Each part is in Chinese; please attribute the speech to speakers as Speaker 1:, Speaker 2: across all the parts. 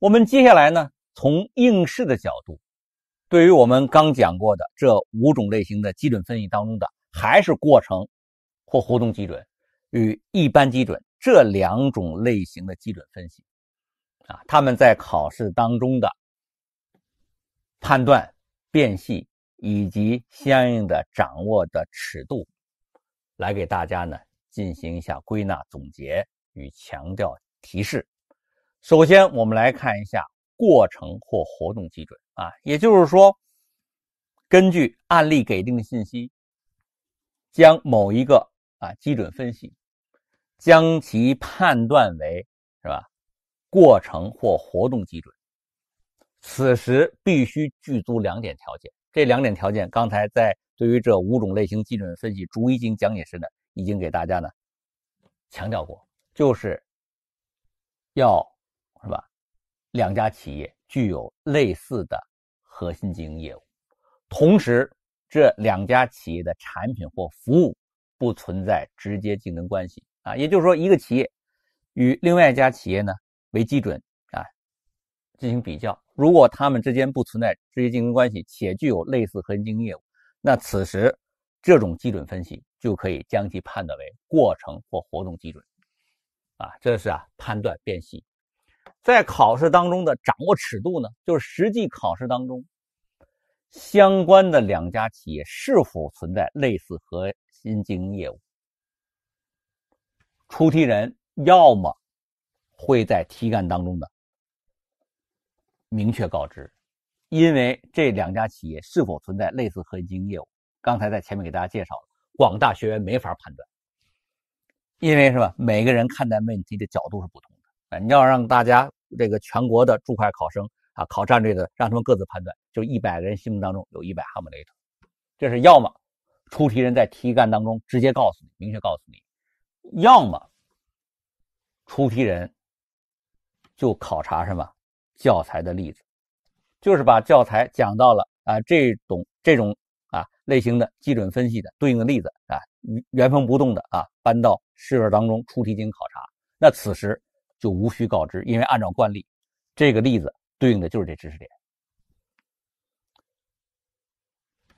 Speaker 1: 我们接下来呢，从应试的角度，对于我们刚讲过的这五种类型的基准分析当中的，还是过程或活动基准与一般基准这两种类型的基准分析，啊，他们在考试当中的判断、辨析以及相应的掌握的尺度，来给大家呢进行一下归纳总结与强调提示。首先，我们来看一下过程或活动基准啊，也就是说，根据案例给定的信息，将某一个啊基准分析，将其判断为是吧？过程或活动基准。此时必须具足两点条件，这两点条件，刚才在对于这五种类型基准分析逐一进行讲解时呢，已经给大家呢强调过，就是要。两家企业具有类似的核心经营业务，同时这两家企业的产品或服务不存在直接竞争关系啊，也就是说，一个企业与另外一家企业呢为基准啊进行比较，如果他们之间不存在直接竞争关系，且具有类似核心经营业务，那此时这种基准分析就可以将其判断为过程或活动基准啊，这是啊判断辨析。在考试当中的掌握尺度呢，就是实际考试当中相关的两家企业是否存在类似核心经营业务，出题人要么会在题干当中呢明确告知，因为这两家企业是否存在类似核心经营业务，刚才在前面给大家介绍了，广大学员没法判断，因为是吧，每个人看待问题的角度是不同。啊！你要让大家这个全国的注会考生啊，考战略的，让他们各自判断，就一百人心目当中有一百哈姆雷特。这是要么出题人在题干当中直接告诉你，明确告诉你；要么出题人就考察什么教材的例子，就是把教材讲到了啊这种这种啊类型的基准分析的对应的例子啊原封不动的啊搬到试卷当中出题进行考察。那此时。就无需告知，因为按照惯例，这个例子对应的就是这知识点。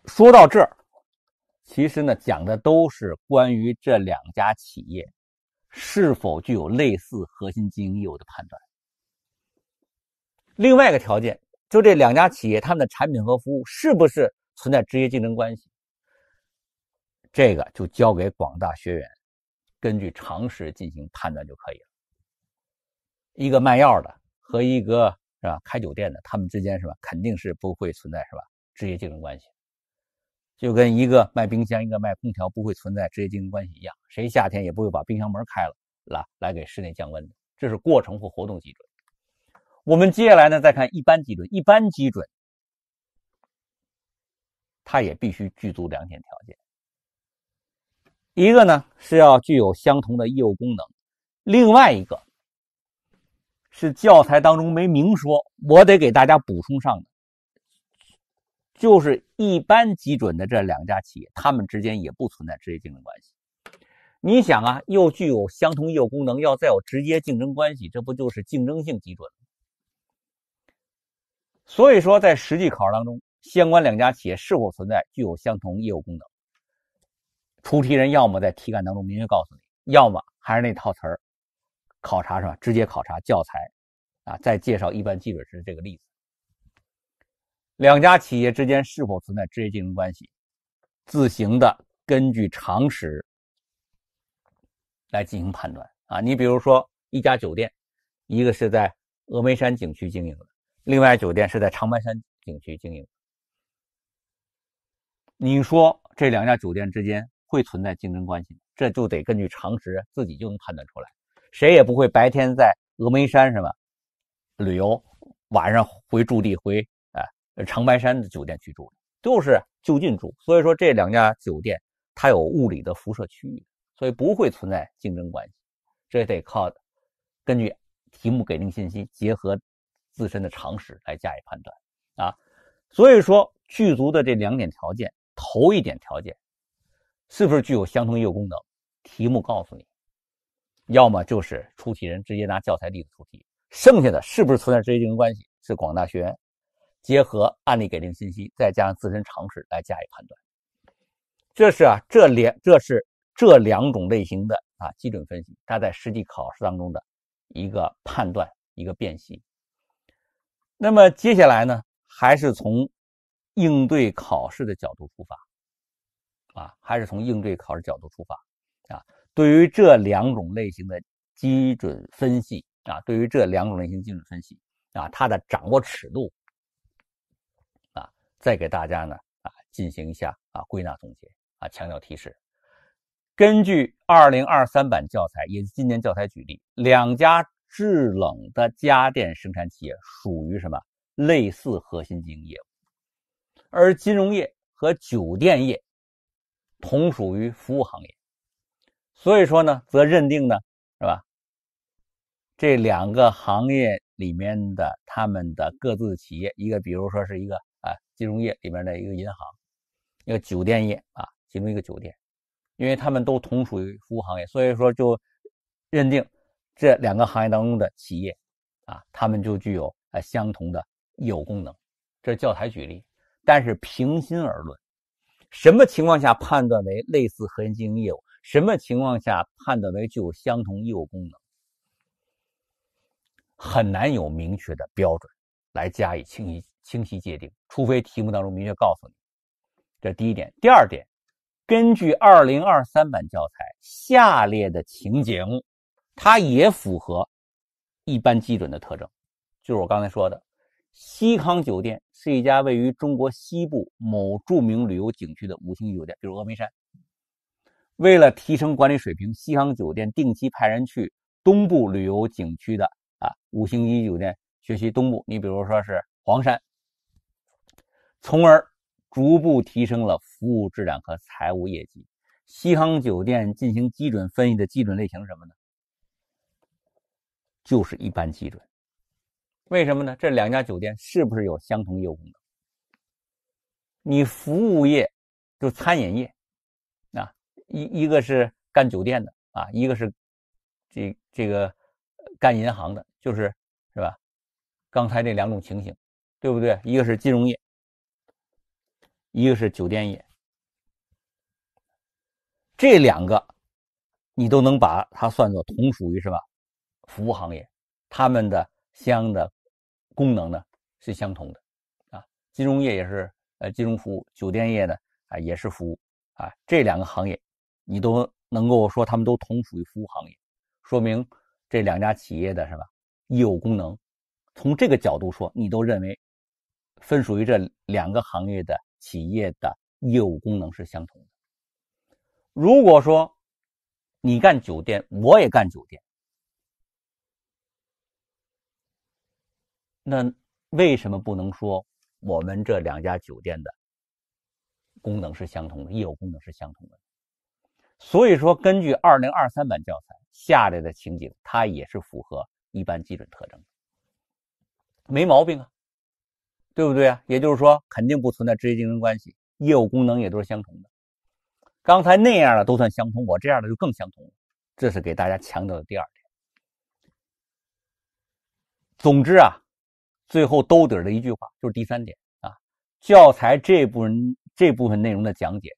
Speaker 1: 说到这儿，其实呢，讲的都是关于这两家企业是否具有类似核心经营业务的判断。另外一个条件，就这两家企业他们的产品和服务是不是存在直接竞争关系，这个就交给广大学员根据常识进行判断就可以了。一个卖药的和一个是吧开酒店的，他们之间是吧肯定是不会存在是吧职业竞争关系，就跟一个卖冰箱一个卖空调不会存在职业竞争关系一样，谁夏天也不会把冰箱门开了来来给室内降温的，这是过程或活动基准。我们接下来呢再看一般基准，一般基准，它也必须具足两点条件，一个呢是要具有相同的业务功能，另外一个。是教材当中没明说，我得给大家补充上，就是一般基准的这两家企业，他们之间也不存在直接竞争关系。你想啊，又具有相同业务功能，要再有直接竞争关系，这不就是竞争性基准吗？所以说，在实际考试当中，相关两家企业是否存在具有相同业务功能，出题人要么在题干当中明确告诉你，要么还是那套词儿。考察是吧？直接考察教材，啊，再介绍一般基准是这个例子。两家企业之间是否存在直接竞争关系，自行的根据常识来进行判断啊。你比如说，一家酒店，一个是在峨眉山景区经营的，另外酒店是在长白山景区经营。你说这两家酒店之间会存在竞争关系这就得根据常识自己就能判断出来。谁也不会白天在峨眉山是吧？旅游，晚上回驻地，回啊，长白山的酒店去住，就是就近住。所以说这两家酒店它有物理的辐射区域，所以不会存在竞争关系。这得靠根据题目给定信息，结合自身的常识来加以判断啊。所以说具足的这两点条件，头一点条件是不是具有相同业务功能？题目告诉你。要么就是出题人直接拿教材例子出题，剩下的是不是存在直接竞争关系，是广大学员结合案例给定信息，再加上自身常识来加以判断。这是啊，这两这是这两种类型的啊基准分析，它在实际考试当中的一个判断一个辨析。那么接下来呢，还是从应对考试的角度出发，啊，还是从应对考试角度出发，啊。对于这两种类型的基准分析啊，对于这两种类型基准分析啊，它的掌握尺度啊，再给大家呢啊进行一下啊归纳总结啊，强调提示。根据二零二三版教材，也今年教材举例，两家制冷的家电生产企业属于什么？类似核心经营业务，而金融业和酒店业同属于服务行业。所以说呢，则认定呢，是吧？这两个行业里面的他们的各自企业，一个比如说是一个啊金融业里面的一个银行，一个酒店业啊，其中一个酒店，因为他们都同属于服务行业，所以说就认定这两个行业当中的企业啊，他们就具有啊相同的业务功能。这是教材举例，但是平心而论，什么情况下判断为类似核心经营业务？什么情况下判断为具有相同义务功能，很难有明确的标准来加以清晰清晰界定，除非题目当中明确告诉你。这第一点。第二点，根据二零二三版教材，下列的情景，它也符合一般基准的特征，就是我刚才说的，西康酒店是一家位于中国西部某著名旅游景区的五星级酒店，比如峨眉山。为了提升管理水平，西康酒店定期派人去东部旅游景区的啊五星级酒店学习东部，你比如说是黄山，从而逐步提升了服务质量和财务业绩。西康酒店进行基准分析的基准类型是什么呢？就是一般基准。为什么呢？这两家酒店是不是有相同业务能？你服务业，就餐饮业。一一个是干酒店的啊，一个是这这个干银行的，就是是吧？刚才这两种情形，对不对？一个是金融业，一个是酒店业，这两个你都能把它算作同属于什么？服务行业，它们的相应的功能呢是相同的啊。金融业也是呃金融服务，酒店业呢啊也是服务啊，这两个行业。你都能够说他们都同属于服务行业，说明这两家企业的什么业务功能？从这个角度说，你都认为分属于这两个行业的企业的业务功能是相同的。如果说你干酒店，我也干酒店，那为什么不能说我们这两家酒店的功能是相同的，业务功能是相同的？所以说，根据二零二三版教材下来的情景，它也是符合一般基准特征，没毛病啊，对不对啊？也就是说，肯定不存在直接竞争关系，业务功能也都是相同的。刚才那样的都算相同，我这样的就更相同了。这是给大家强调的第二点。总之啊，最后兜底的一句话就是第三点啊，教材这部分这部分内容的讲解。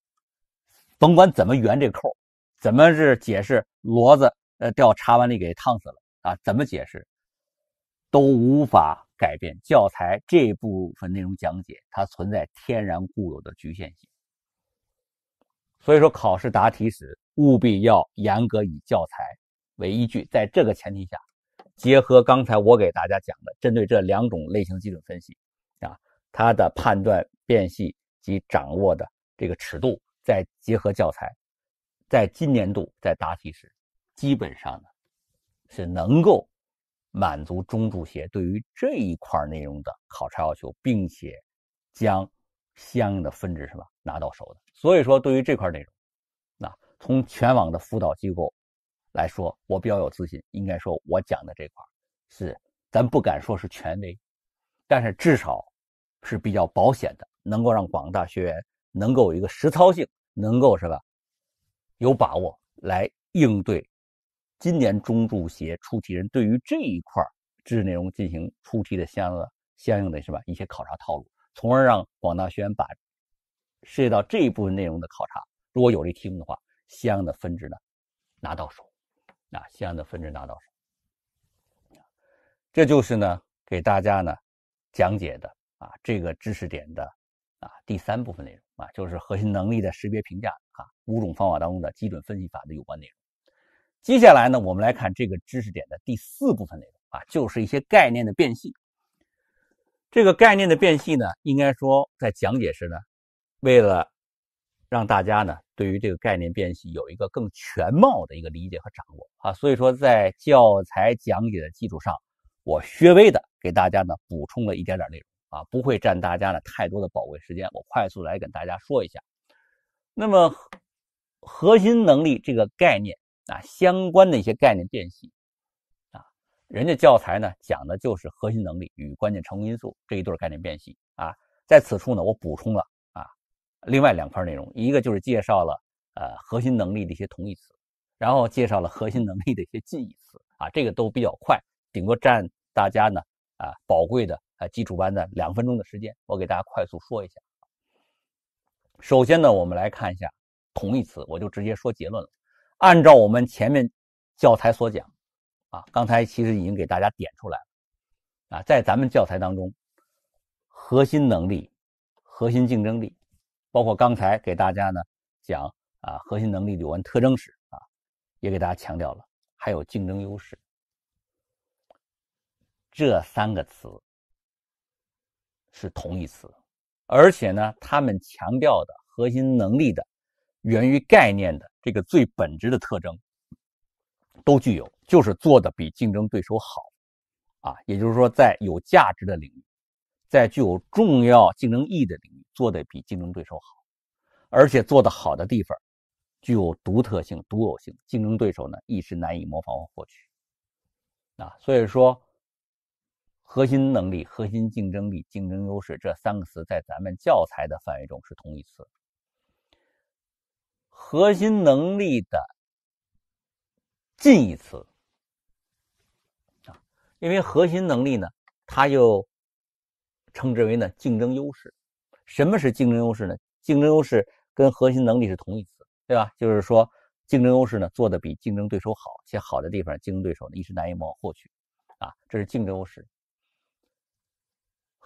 Speaker 1: 甭管怎么圆这扣，怎么是解释骡子呃掉茶碗里给烫死了啊？怎么解释，都无法改变教材这部分内容讲解它存在天然固有的局限性。所以说，考试答题时务必要严格以教材为依据，在这个前提下，结合刚才我给大家讲的，针对这两种类型基准分析啊，它的判断辨析及掌握的这个尺度。再结合教材，在今年度在答题时，基本上呢是能够满足中注协对于这一块内容的考察要求，并且将相应的分值什么拿到手的。所以说，对于这块内容，那从全网的辅导机构来说，我比较有自信。应该说，我讲的这块是咱不敢说是权威，但是至少是比较保险的，能够让广大学员。能够有一个实操性，能够是吧？有把握来应对今年中注协出题人对于这一块知识内容进行出题的相应的、相应的什么一些考察套路，从而让广大学员把涉及到这一部分内容的考察，如果有这题目的话，相应的分值呢拿到手，啊，相应的分值拿到手。这就是呢给大家呢讲解的啊这个知识点的。啊，第三部分内容啊，就是核心能力的识别评价啊，五种方法当中的基准分析法的有关内容。接下来呢，我们来看这个知识点的第四部分内容啊，就是一些概念的变细。这个概念的变细呢，应该说在讲解时呢，为了让大家呢，对于这个概念变细有一个更全貌的一个理解和掌握啊，所以说在教材讲解的基础上，我略微的给大家呢补充了一点点内容。啊，不会占大家的太多的宝贵时间，我快速来跟大家说一下。那么，核心能力这个概念啊，相关的一些概念辨析啊，人家教材呢讲的就是核心能力与关键成功因素这一对概念辨析啊，在此处呢我补充了啊另外两块内容，一个就是介绍了呃核心能力的一些同义词，然后介绍了核心能力的一些近义词啊，这个都比较快，顶多占大家呢啊宝贵的。基础班的两分钟的时间，我给大家快速说一下。首先呢，我们来看一下同义词，我就直接说结论了。按照我们前面教材所讲，啊，刚才其实已经给大家点出来了，啊，在咱们教材当中，核心能力、核心竞争力，包括刚才给大家呢讲啊核心能力有关特征时啊，也给大家强调了，还有竞争优势，这三个词。是同义词，而且呢，他们强调的核心能力的、源于概念的这个最本质的特征，都具有，就是做的比竞争对手好，啊，也就是说，在有价值的领域，在具有重要竞争意义的领域，做的比竞争对手好，而且做的好的地方，具有独特性、独有性，竞争对手呢一时难以模仿和获取，啊，所以说。核心能力、核心竞争力、竞争优势这三个词在咱们教材的范围中是同义词。核心能力的近义词啊，因为核心能力呢，它又称之为呢竞争优势。什么是竞争优势呢？竞争优势跟核心能力是同义词，对吧？就是说竞争优势呢，做的比竞争对手好，且好的地方竞争对手呢一时难以往仿获取，啊，这是竞争优势。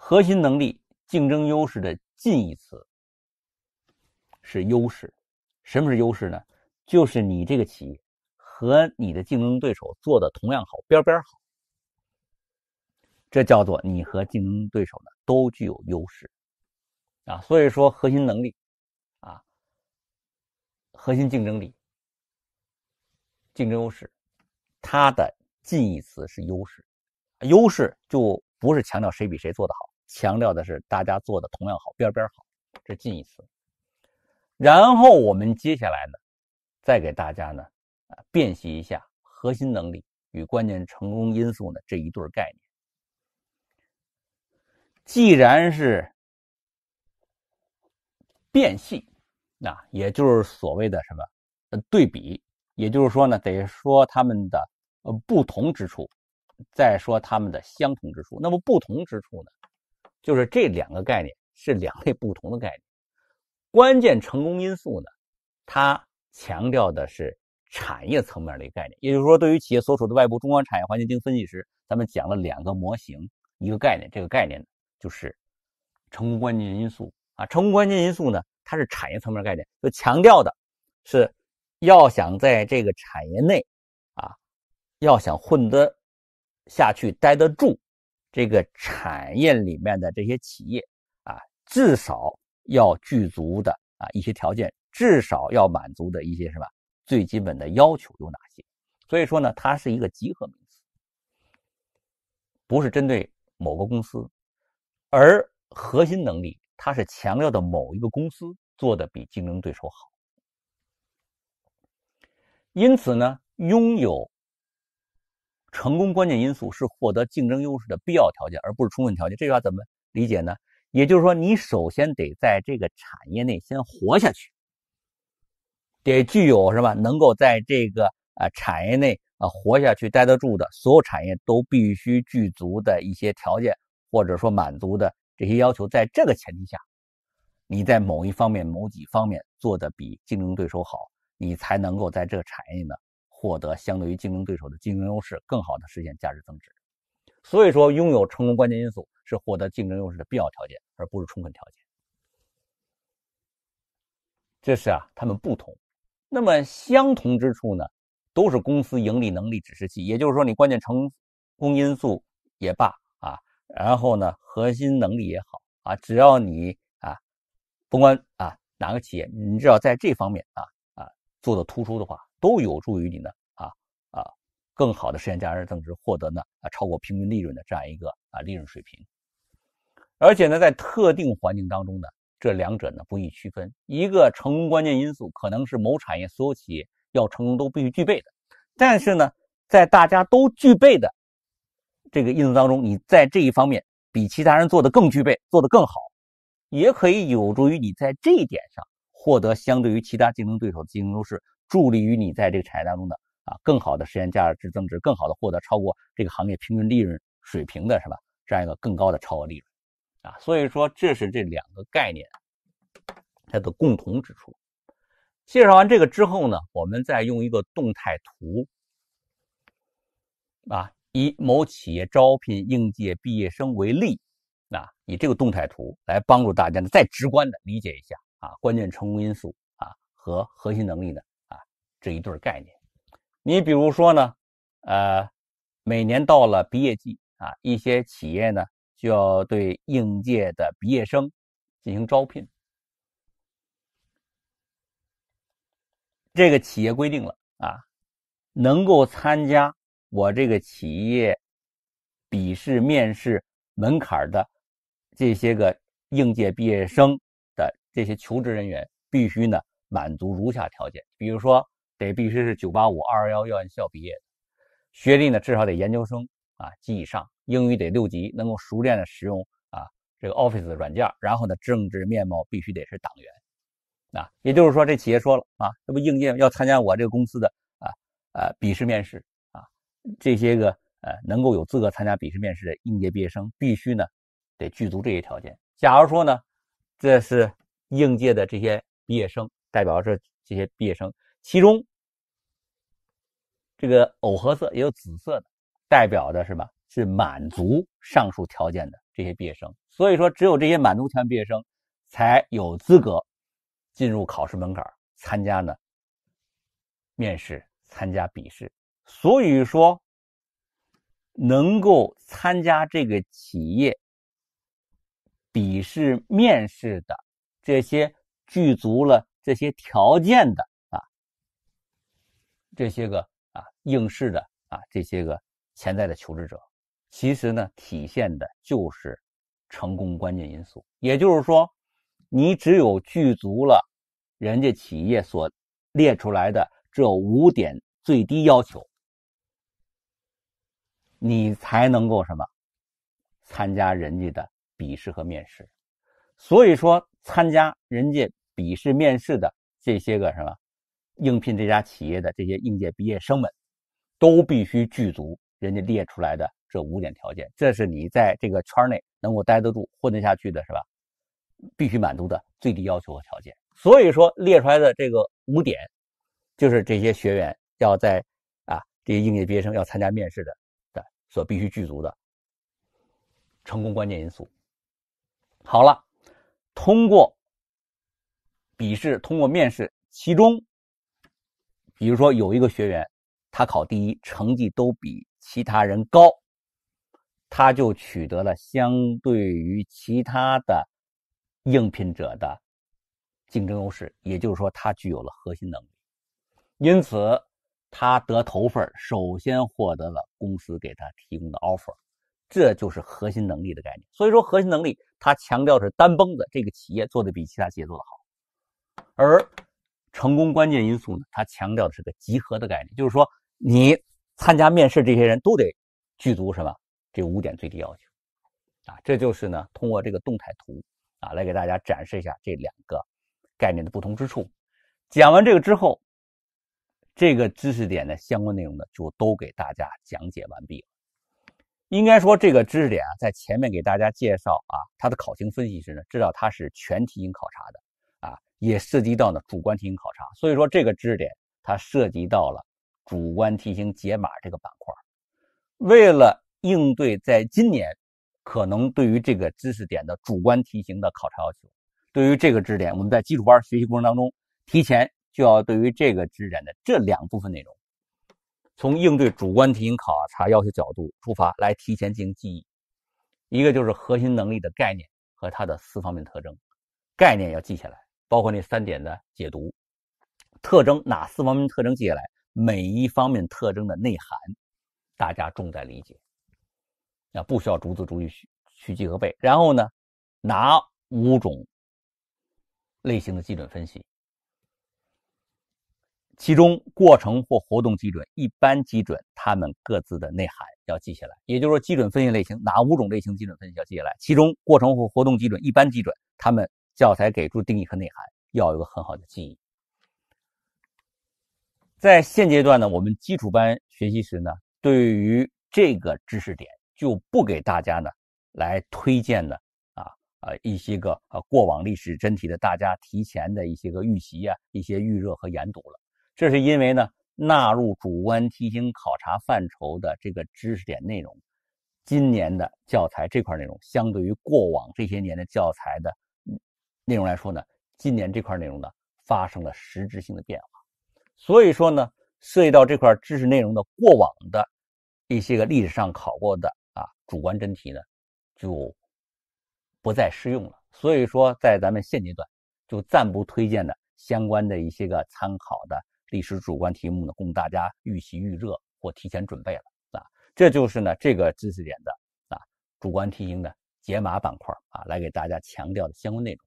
Speaker 1: 核心能力、竞争优势的近义词是优势。什么是优势呢？就是你这个企业和你的竞争对手做的同样好，边边好。这叫做你和竞争对手呢都具有优势啊。所以说，核心能力啊、核心竞争力、竞争优势，它的近义词是优势。优势就不是强调谁比谁做的好。强调的是大家做的同样好，边边好，这近义词。然后我们接下来呢，再给大家呢啊辨析一下核心能力与关键成功因素呢这一对概念。既然是辨析，那也就是所谓的什么呃对比，也就是说呢，得说他们的呃不同之处，再说他们的相同之处。那么不同之处呢？就是这两个概念是两类不同的概念，关键成功因素呢，它强调的是产业层面的一个概念，也就是说，对于企业所处的外部中观产业环境进行分析时，咱们讲了两个模型，一个概念，这个概念就是成功关键因素啊，成功关键因素呢，它是产业层面概念，就强调的是要想在这个产业内啊，要想混得下去、待得住。这个产业里面的这些企业，啊，至少要具足的啊一些条件，至少要满足的一些什么最基本的要求有哪些？所以说呢，它是一个集合名词，不是针对某个公司，而核心能力它是强调的某一个公司做的比竞争对手好，因此呢，拥有。成功关键因素是获得竞争优势的必要条件，而不是充分条件。这句话怎么理解呢？也就是说，你首先得在这个产业内先活下去，得具有什么？能够在这个啊产业内啊活下去、待得住的所有产业都必须具足的一些条件，或者说满足的这些要求。在这个前提下，你在某一方面、某几方面做的比竞争对手好，你才能够在这个产业呢。获得相对于竞争对手的竞争优势，更好的实现价值增值。所以说，拥有成功关键因素是获得竞争优势的必要条件，而不是充分条件。这是啊，他们不同。那么相同之处呢，都是公司盈利能力指示器。也就是说，你关键成功因素也罢啊，然后呢，核心能力也好啊，只要你啊，甭管啊哪个企业，你只要在这方面啊啊做的突出的话。都有助于你呢，啊啊，更好的实现价值增值，获得呢啊超过平均利润的这样一个啊利润水平。而且呢，在特定环境当中呢，这两者呢不易区分。一个成功关键因素可能是某产业所有企业要成功都必须具备的，但是呢，在大家都具备的这个因素当中，你在这一方面比其他人做的更具备，做的更好，也可以有助于你在这一点上获得相对于其他竞争对手的竞争优势。助力于你在这个产业当中的啊，更好的实现价值增值，更好的获得超过这个行业平均利润水平的是吧？这样一个更高的超额利润啊，所以说这是这两个概念它的共同之处。介绍完这个之后呢，我们再用一个动态图啊，以某企业招聘应届毕业生为例，啊，以这个动态图来帮助大家呢再直观的理解一下啊，关键成功因素啊和核心能力呢。这一对概念，你比如说呢，呃，每年到了毕业季啊，一些企业呢就要对应届的毕业生进行招聘。这个企业规定了啊，能够参加我这个企业笔试面试门槛的这些个应届毕业生的这些求职人员，必须呢满足如下条件，比如说。得必须是九八五二二幺院校毕业，学历呢至少得研究生啊及以上，英语得六级，能够熟练的使用啊这个 Office 的软件，然后呢政治面貌必须得是党员，啊，也就是说这企业说了啊，这不应届要参加我这个公司的啊啊笔试面试啊，这些个呃能够有资格参加笔试面试的应届毕业生必须呢得具足这些条件。假如说呢这是应届的这些毕业生，代表着这些毕业生。其中，这个藕荷色也有紫色的，代表的是吧？是满足上述条件的这些毕业生。所以说，只有这些满足条件毕业生才有资格进入考试门槛参加呢面试、参加笔试。所以说，能够参加这个企业笔试面试的这些具足了这些条件的。这些个啊，应试的啊，这些个潜在的求职者，其实呢，体现的就是成功关键因素。也就是说，你只有具足了人家企业所列出来的这五点最低要求，你才能够什么参加人家的笔试和面试。所以说，参加人家笔试面试的这些个什么。应聘这家企业的这些应届毕业生们，都必须具足人家列出来的这五点条件，这是你在这个圈内能够待得住、混得下去的，是吧？必须满足的最低要求和条件。所以说，列出来的这个五点，就是这些学员要在啊这些应届毕业生要参加面试的的所必须具足的成功关键因素。好了，通过笔试，通过面试，其中。比如说有一个学员，他考第一，成绩都比其他人高，他就取得了相对于其他的应聘者的竞争优势，也就是说他具有了核心能力，因此他得头份首先获得了公司给他提供的 offer，这就是核心能力的概念。所以说核心能力，它强调是单崩的，这个企业做的比其他企业做的好，而。成功关键因素呢？它强调的是个集合的概念，就是说你参加面试这些人都得具足什么这五点最低要求啊。这就是呢通过这个动态图啊来给大家展示一下这两个概念的不同之处。讲完这个之后，这个知识点的相关内容呢就都给大家讲解完毕了。应该说这个知识点啊，在前面给大家介绍啊，它的考情分析时呢知道它是全题型考察的。也涉及到呢主观题型考察，所以说这个知识点它涉及到了主观题型解码这个板块。为了应对在今年可能对于这个知识点的主观题型的考察要求，对于这个知识点我们在基础班学习过程当中，提前就要对于这个知识点的这两部分内容，从应对主观题型考察要求角度出发来提前进行记忆。一个就是核心能力的概念和它的四方面特征，概念要记下来。包括那三点的解读特征，哪四方面特征记下来，每一方面特征的内涵，大家重在理解，啊，不需要逐字逐句去去记和背。然后呢，哪五种类型的基准分析？其中过程或活动基准、一般基准，他们各自的内涵要记下来。也就是说，基准分析类型哪五种类型基准分析要记下来？其中过程或活动基准、一般基准，他们。教材给出定义和内涵，要有个很好的记忆。在现阶段呢，我们基础班学习时呢，对于这个知识点就不给大家呢来推荐呢啊啊一些个啊过往历史真题的大家提前的一些个预习啊一些预热和研读了。这是因为呢，纳入主观题型考察范畴的这个知识点内容，今年的教材这块内容相对于过往这些年的教材的。内容来说呢，今年这块内容呢发生了实质性的变化，所以说呢，涉及到这块知识内容的过往的一些个历史上考过的啊主观真题呢，就不再适用了。所以说，在咱们现阶段就暂不推荐的相关的一些个参考的历史主观题目呢，供大家预习预热或提前准备了啊。这就是呢这个知识点的啊主观题型的解码板块啊，来给大家强调的相关内容。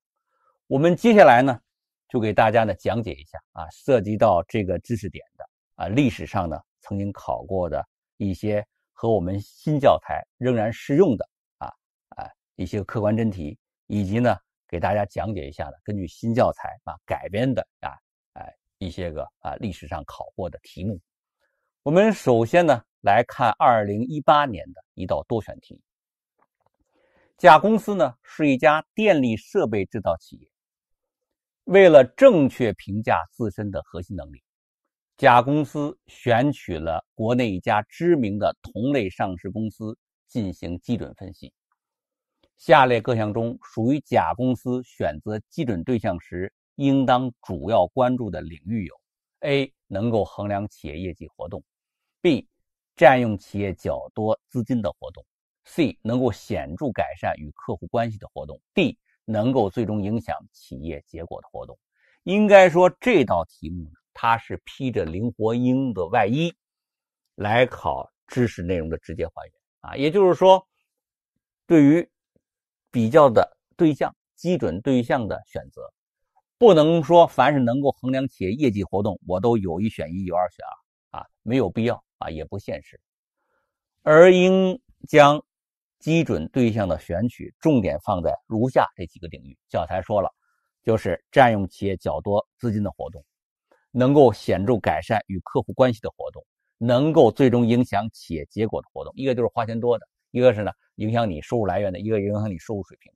Speaker 1: 我们接下来呢，就给大家呢讲解一下啊，涉及到这个知识点的啊，历史上呢曾经考过的一些和我们新教材仍然适用的啊，啊一些客观真题，以及呢给大家讲解一下呢，根据新教材啊改编的啊，哎一些个啊历史上考过的题目。我们首先呢来看二零一八年的一道多选题。甲公司呢是一家电力设备制造企业。为了正确评价自身的核心能力，甲公司选取了国内一家知名的同类上市公司进行基准分析。下列各项中，属于甲公司选择基准对象时应当主要关注的领域有：A. 能够衡量企业业绩活动；B. 占用企业较多资金的活动；C. 能够显著改善与客户关系的活动；D. 能够最终影响企业结果的活动，应该说这道题目它是披着灵活应的外衣来考知识内容的直接还原啊，也就是说，对于比较的对象基准对象的选择，不能说凡是能够衡量企业业绩活动，我都有“一选一”“有二选二”啊，没有必要啊，也不现实，而应将。基准对象的选取重点放在如下这几个领域：教材说了，就是占用企业较多资金的活动，能够显著改善与客户关系的活动，能够最终影响企业结果的活动。一个就是花钱多的，一个是呢影响你收入来源的，一个影响你收入水平。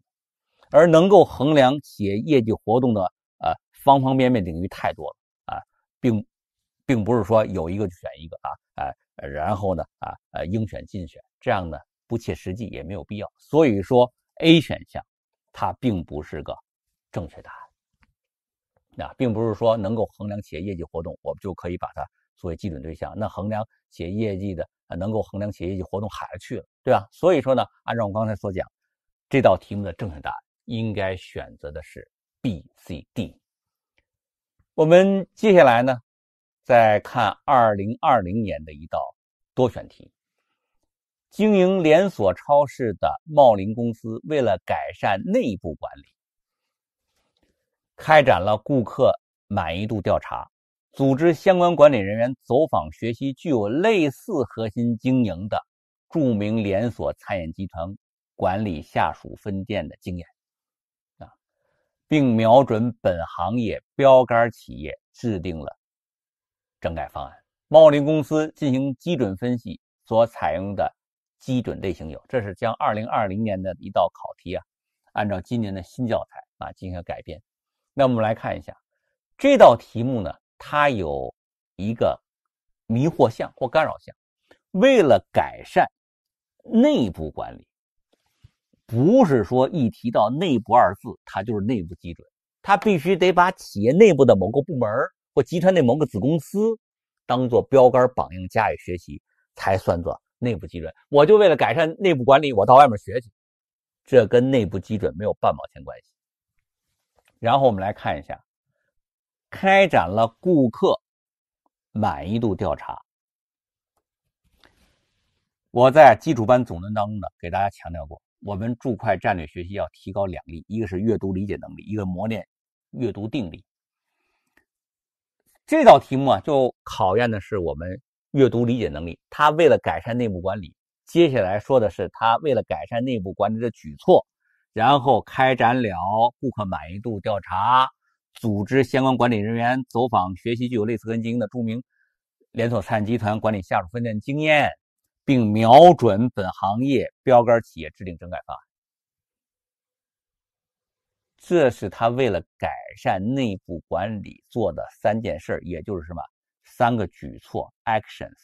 Speaker 1: 而能够衡量企业业绩活动的啊方方面面领域太多了啊，并并不是说有一个就选一个啊啊，然后呢啊呃应选尽选这样呢。不切实际，也没有必要。所以说，A 选项它并不是个正确答案。那并不是说能够衡量企业业绩活动，我们就可以把它作为基准对象。那衡量企业业绩的，能够衡量企业业绩活动还去了，对吧？所以说呢，按照我刚才所讲，这道题目的正确答案应该选择的是 B、C、D。我们接下来呢，再看2020年的一道多选题。经营连锁超市的茂林公司，为了改善内部管理，开展了顾客满意度调查，组织相关管理人员走访学习具有类似核心经营的著名连锁餐饮集团管理下属分店的经验，啊，并瞄准本行业标杆企业，制定了整改方案。茂林公司进行基准分析所采用的。基准类型有，这是将二零二零年的一道考题啊，按照今年的新教材啊进行改编。那我们来看一下这道题目呢，它有一个迷惑项或干扰项。为了改善内部管理，不是说一提到“内部”二字，它就是内部基准，它必须得把企业内部的某个部门或集团内某个子公司当做标杆榜样加以学习，才算作。内部基准，我就为了改善内部管理，我到外面学去，这跟内部基准没有半毛钱关系。然后我们来看一下，开展了顾客满意度调查。我在基础班总论当中呢，给大家强调过，我们注会战略学习要提高两力，一个是阅读理解能力，一个磨练阅读定力。这道题目啊，就考验的是我们。阅读理解能力。他为了改善内部管理，接下来说的是他为了改善内部管理的举措，然后开展了顾客满意度调查，组织相关管理人员走访学习具有类似经营的著名连锁餐饮集团管理下属分店经验，并瞄准本行业标杆企业制定整改方案。这是他为了改善内部管理做的三件事也就是什么？三个举措 （actions）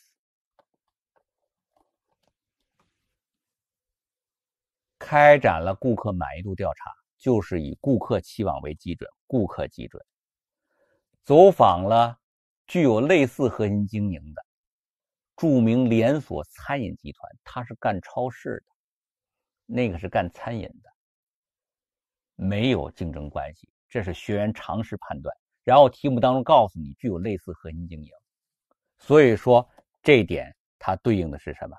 Speaker 1: 开展了顾客满意度调查，就是以顾客期望为基准，顾客基准。走访了具有类似核心经营的著名连锁餐饮集团，他是干超市的，那个是干餐饮的，没有竞争关系，这是学员常识判断。然后题目当中告诉你具有类似核心经营。所以说，这点它对应的是什么？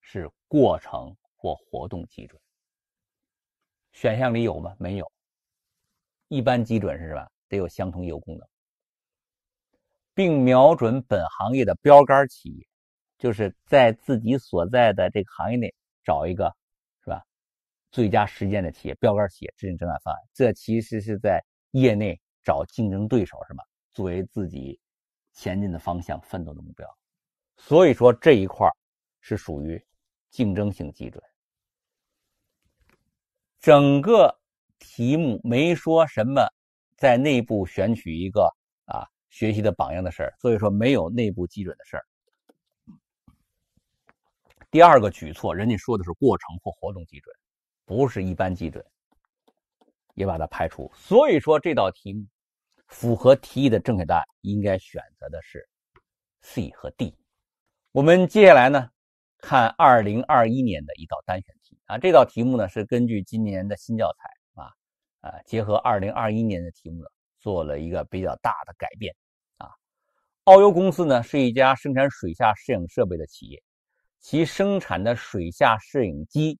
Speaker 1: 是过程或活动基准。选项里有吗？没有。一般基准是什么？得有相同业务功能，并瞄准本行业的标杆企业，就是在自己所在的这个行业内找一个，是吧？最佳实践的企业、标杆企业制定整改方案。这其实是在业内找竞争对手，是吧？作为自己。前进的方向、奋斗的目标，所以说这一块是属于竞争性基准。整个题目没说什么在内部选取一个啊学习的榜样的事所以说没有内部基准的事第二个举措，人家说的是过程或活动基准，不是一般基准，也把它排除。所以说这道题目。符合题意的正确答案应该选择的是 C 和 D。我们接下来呢，看2021年的一道单选题啊，这道题目呢是根据今年的新教材啊，啊结合2021年的题目呢，做了一个比较大的改变啊。奥优公司呢是一家生产水下摄影设备的企业，其生产的水下摄影机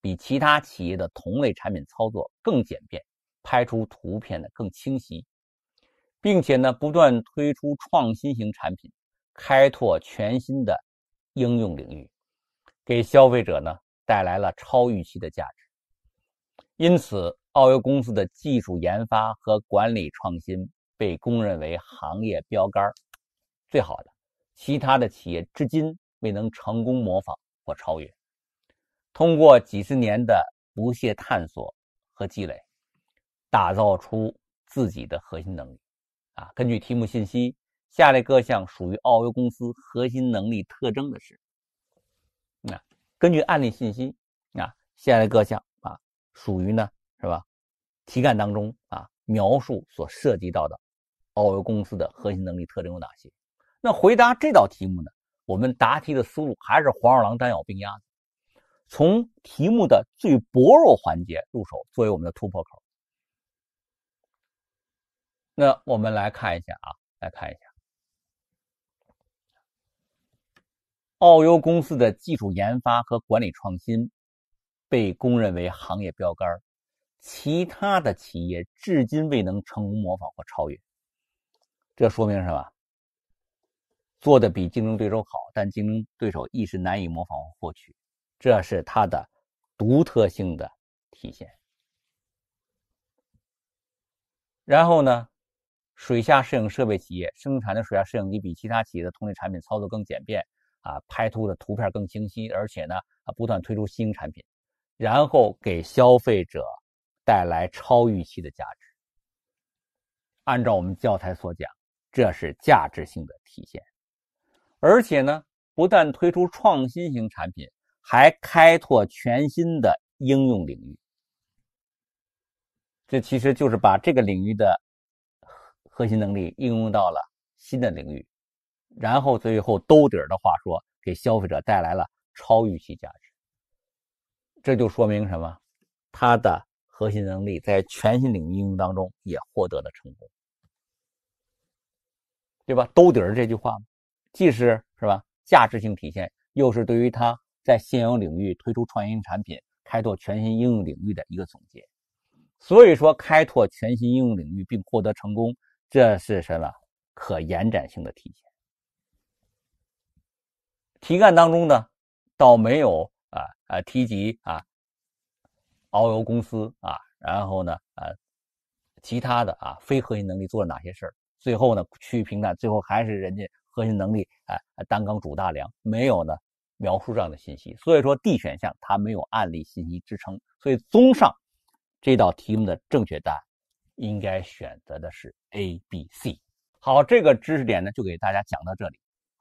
Speaker 1: 比其他企业的同类产品操作更简便，拍出图片呢更清晰。并且呢，不断推出创新型产品，开拓全新的应用领域，给消费者呢带来了超预期的价值。因此，奥优公司的技术研发和管理创新被公认为行业标杆最好的，其他的企业至今未能成功模仿或超越。通过几十年的不懈探索和积累，打造出自己的核心能力。啊，根据题目信息，下列各项属于奥维公司核心能力特征的是？那根据案例信息，啊，下列各项啊属于呢是吧？题干当中啊描述所涉及到的奥维公司的核心能力特征有哪些？那回答这道题目呢，我们答题的思路还是黄二郎单咬病鸭子，从题目的最薄弱环节入手，作为我们的突破口。那我们来看一下啊，来看一下，澳优公司的技术研发和管理创新被公认为行业标杆，其他的企业至今未能成功模仿或超越。这说明什么？做的比竞争对手好，但竞争对手一时难以模仿获取，这是它的独特性的体现。然后呢？水下摄影设备企业生产的水下摄影机比其他企业的同类产品操作更简便，啊，拍出的图片更清晰，而且呢，啊，不断推出新产品，然后给消费者带来超预期的价值。按照我们教材所讲，这是价值性的体现，而且呢，不但推出创新型产品，还开拓全新的应用领域。这其实就是把这个领域的。核心能力应用到了新的领域，然后最后兜底儿的话说，给消费者带来了超预期价值。这就说明什么？它的核心能力在全新领域应用当中也获得了成功，对吧？兜底儿这句话，既是是吧？价值性体现，又是对于它在现有领域推出创新产品、开拓全新应用领域的一个总结。所以说，开拓全新应用领域并获得成功。这是什么？可延展性的体现。题干当中呢，倒没有啊啊提及啊遨游公司啊，然后呢啊其他的啊非核心能力做了哪些事儿，最后呢域平台最后还是人家核心能力啊单纲主大梁，没有呢描述这样的信息。所以说 D 选项它没有案例信息支撑。所以综上，这道题目的正确答案。应该选择的是 A、B、C。好，这个知识点呢，就给大家讲到这里，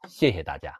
Speaker 1: 谢谢大家。